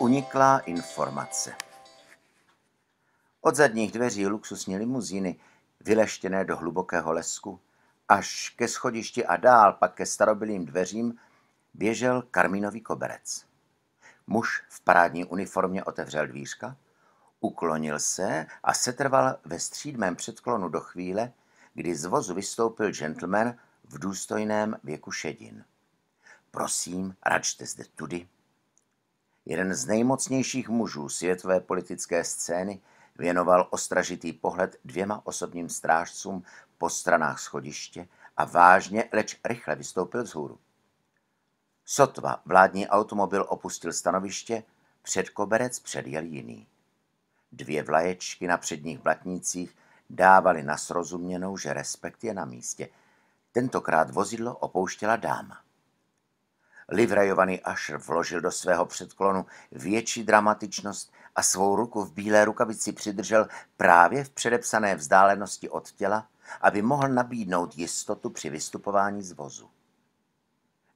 uniklá informace. Od zadních dveří luxusní limuzíny, vyleštěné do hlubokého lesku, až ke schodišti a dál pak ke starobylým dveřím běžel karmínový koberec. Muž v parádní uniformě otevřel dvířka, uklonil se a setrval ve střídmém předklonu do chvíle, kdy z vozu vystoupil gentleman v důstojném věku šedin. Prosím, račte zde tudy, Jeden z nejmocnějších mužů světové politické scény věnoval ostražitý pohled dvěma osobním strážcům po stranách schodiště a vážně, leč rychle vystoupil vzhůru. Sotva vládní automobil opustil stanoviště, před koberec předjel jiný. Dvě vlaječky na předních blatnících dávaly na srozuměnou, že respekt je na místě. Tentokrát vozidlo opouštěla dáma. Livrajovaný Asher vložil do svého předklonu větší dramatičnost a svou ruku v bílé rukavici přidržel právě v předepsané vzdálenosti od těla, aby mohl nabídnout jistotu při vystupování z vozu.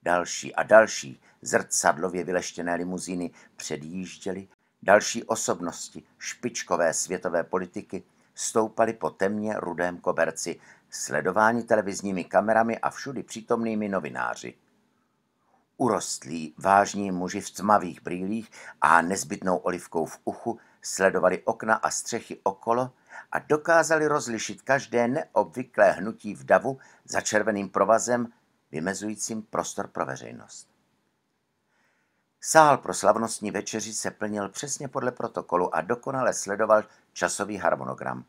Další a další zrcadlově vyleštěné limuzíny předjížděly, další osobnosti špičkové světové politiky stoupaly po temně rudém koberci, sledování televizními kamerami a všudy přítomnými novináři. Urostlí, vážní muži v tmavých brýlích a nezbytnou olivkou v uchu sledovali okna a střechy okolo a dokázali rozlišit každé neobvyklé hnutí v davu za červeným provazem, vymezujícím prostor pro veřejnost. Sál pro slavnostní večeři se plnil přesně podle protokolu a dokonale sledoval časový harmonogram.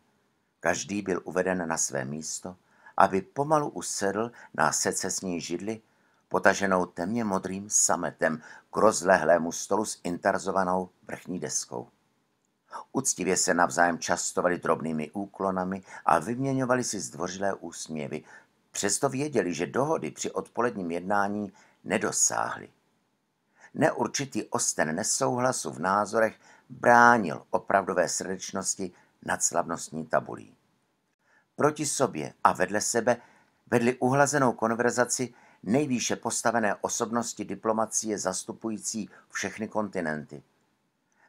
Každý byl uveden na své místo, aby pomalu usedl na secesní židli, potaženou temně modrým sametem k rozlehlému stolu s interzovanou vrchní deskou. Uctivě se navzájem častovali drobnými úklonami a vyměňovali si zdvořilé úsměvy. Přesto věděli, že dohody při odpoledním jednání nedosáhly. Neurčitý osten nesouhlasu v názorech bránil opravdové srdečnosti nad slavnostní tabulí. Proti sobě a vedle sebe vedli uhlazenou konverzaci nejvýše postavené osobnosti diplomacie zastupující všechny kontinenty.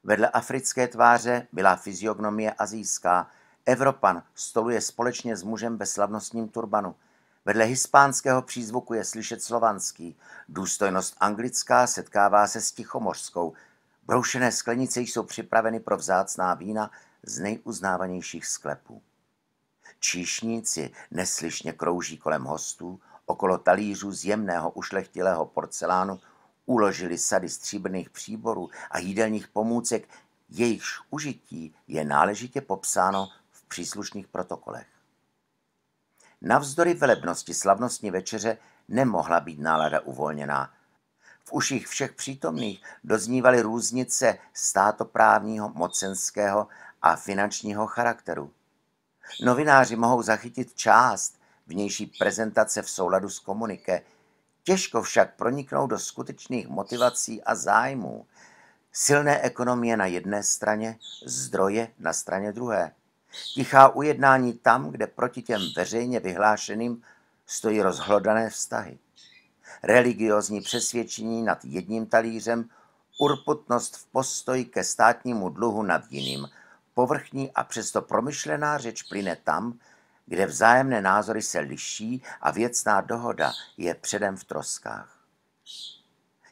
Vedle africké tváře byla fyziognomie azijská. Evropan stoluje společně s mužem ve slavnostním turbanu. Vedle hispánského přízvuku je slyšet slovanský. Důstojnost anglická setkává se s tichomořskou. Broušené sklenice jsou připraveny pro vzácná vína z nejuznávanějších sklepů. Číšníci neslyšně krouží kolem hostů, Okolo talířů z jemného ušlechtilého porcelánu uložili sady stříbrných příborů a jídelních pomůcek, jejichž užití je náležitě popsáno v příslušných protokolech. Navzdory velebnosti slavnostní večeře nemohla být nálada uvolněná. V uších všech přítomných doznívaly různice státoprávního, mocenského a finančního charakteru. Novináři mohou zachytit část vnější prezentace v souladu s komunike. těžko však proniknout do skutečných motivací a zájmů. Silné ekonomie na jedné straně, zdroje na straně druhé. Tichá ujednání tam, kde proti těm veřejně vyhlášeným stojí rozhlodané vztahy. Religiozní přesvědčení nad jedním talířem, urputnost v postoji ke státnímu dluhu nad jiným, povrchní a přesto promyšlená řeč plyne tam, kde vzájemné názory se liší a věcná dohoda je předem v troskách.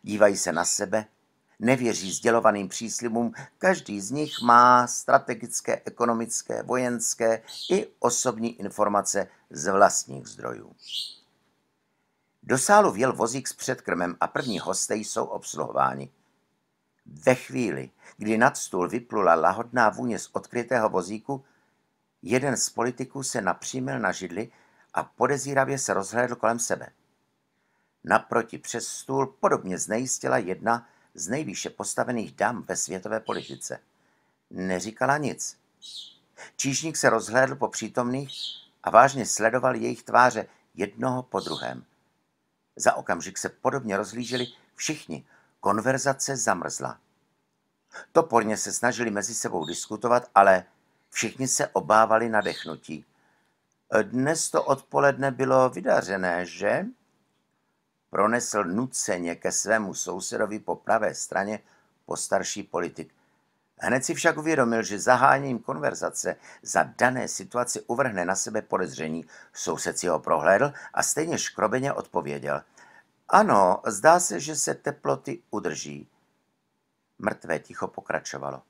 Dívají se na sebe, nevěří sdělovaným příslibům, každý z nich má strategické, ekonomické, vojenské i osobní informace z vlastních zdrojů. Do sálu vjel vozík s předkrmem a první hosté jsou obsluhováni. Ve chvíli, kdy nad stůl vyplula lahodná vůně z odkrytého vozíku, Jeden z politiků se napřímil na židli a podezíravě se rozhlédl kolem sebe. Naproti přes stůl podobně znejistila jedna z nejvýše postavených dam ve světové politice. Neříkala nic. Číšník se rozhlédl po přítomných a vážně sledoval jejich tváře jednoho po druhém. Za okamžik se podobně rozhlíželi všichni. Konverzace zamrzla. Toporně se snažili mezi sebou diskutovat, ale Všichni se obávali nadechnutí. Dnes to odpoledne bylo vydařené, že? Pronesl nuceně ke svému sousedovi po pravé straně postarší politik. Hned si však uvědomil, že zaháním konverzace za dané situaci uvrhne na sebe podezření. Soused si ho prohlédl a stejně škrobeně odpověděl. Ano, zdá se, že se teploty udrží. Mrtvé ticho pokračovalo.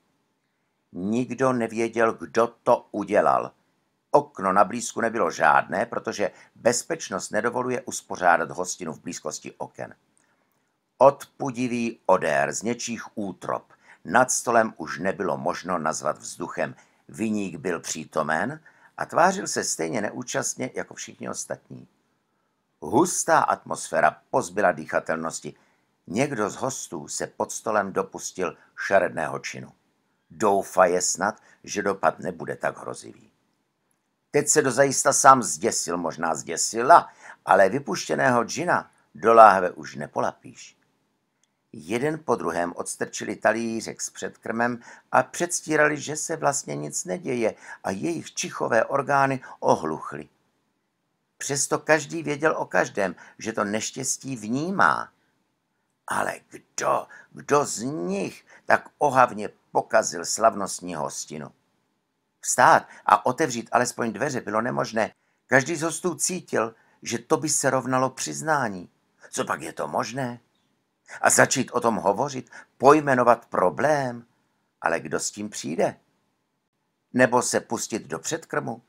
Nikdo nevěděl, kdo to udělal. Okno na blízku nebylo žádné, protože bezpečnost nedovoluje uspořádat hostinu v blízkosti oken. Odpudivý odér z něčích útrop. Nad stolem už nebylo možno nazvat vzduchem. Viník byl přítomen a tvářil se stejně neúčastně jako všichni ostatní. Hustá atmosféra pozbyla dýchatelnosti. Někdo z hostů se pod stolem dopustil šaredného činu. Doufaje snad, že dopad nebude tak hrozivý. Teď se dozajista sám zděsil, možná zděsila, ale vypuštěného džina do láhve už nepolapíš. Jeden po druhém odstrčili talířek s předkrmem a předstírali, že se vlastně nic neděje a jejich čichové orgány ohluchly. Přesto každý věděl o každém, že to neštěstí vnímá. Ale kdo, kdo z nich tak ohavně pokazil slavnostní hostinu. Vstát a otevřít alespoň dveře bylo nemožné. Každý z hostů cítil, že to by se rovnalo přiznání. Co pak je to možné? A začít o tom hovořit, pojmenovat problém. Ale kdo s tím přijde? Nebo se pustit do předkrmu?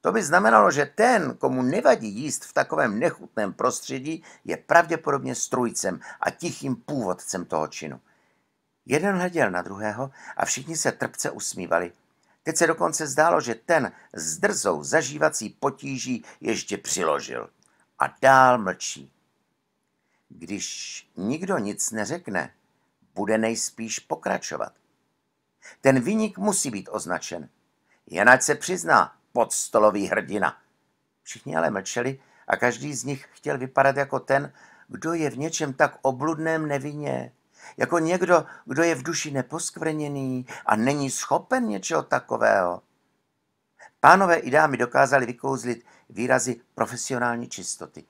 To by znamenalo, že ten, komu nevadí jíst v takovém nechutném prostředí, je pravděpodobně strujcem a tichým původcem toho činu. Jeden hleděl na druhého a všichni se trpce usmívali. Teď se dokonce zdálo, že ten s drzou zažívací potíží ještě přiložil. A dál mlčí. Když nikdo nic neřekne, bude nejspíš pokračovat. Ten vynik musí být označen. Jen se přizná podstolový hrdina. Všichni ale mlčeli a každý z nich chtěl vypadat jako ten, kdo je v něčem tak obludném nevině. Jako někdo, kdo je v duši neposkvrněný a není schopen něčeho takového. Pánové i dámy dokázali vykouzlit výrazy profesionální čistoty.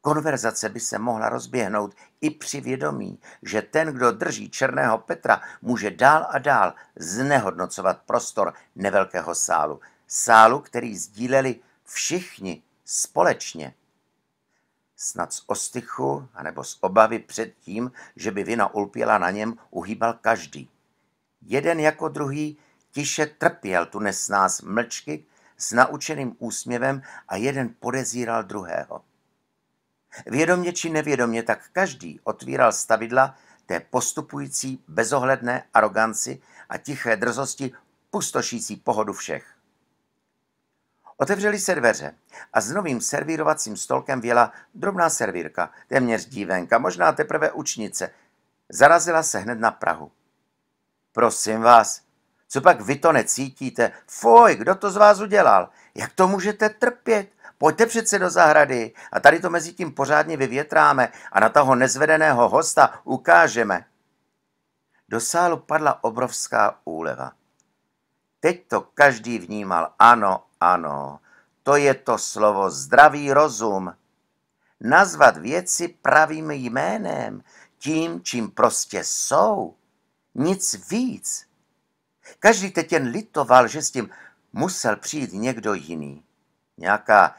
Konverzace by se mohla rozběhnout i při vědomí, že ten, kdo drží černého Petra, může dál a dál znehodnocovat prostor nevelkého sálu. Sálu, který sdíleli všichni společně. Snad z ostychu anebo z obavy před tím, že by vina ulpěla na něm, uhýbal každý. Jeden jako druhý tiše trpěl tu nesnás mlčky s naučeným úsměvem a jeden podezíral druhého. Vědomě či nevědomě tak každý otvíral stavidla té postupující bezohledné aroganci a tiché drzosti pustošící pohodu všech. Otevřeli se dveře a s novým servírovacím stolkem věla drobná servírka, téměř dívenka, možná teprve učnice. Zarazila se hned na Prahu. Prosím vás, co pak vy to necítíte? Foj, kdo to z vás udělal? Jak to můžete trpět? Pojďte přece do zahrady a tady to mezi tím pořádně vyvětráme a na toho nezvedeného hosta ukážeme. Do sálu padla obrovská úleva. Teď to každý vnímal. Ano, ano, to je to slovo zdravý rozum. Nazvat věci pravým jménem, tím, čím prostě jsou. Nic víc. Každý teď jen litoval, že s tím musel přijít někdo jiný. Nějaká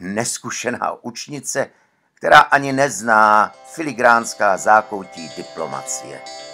neskušená učnice, která ani nezná filigránská zákoutí diplomacie.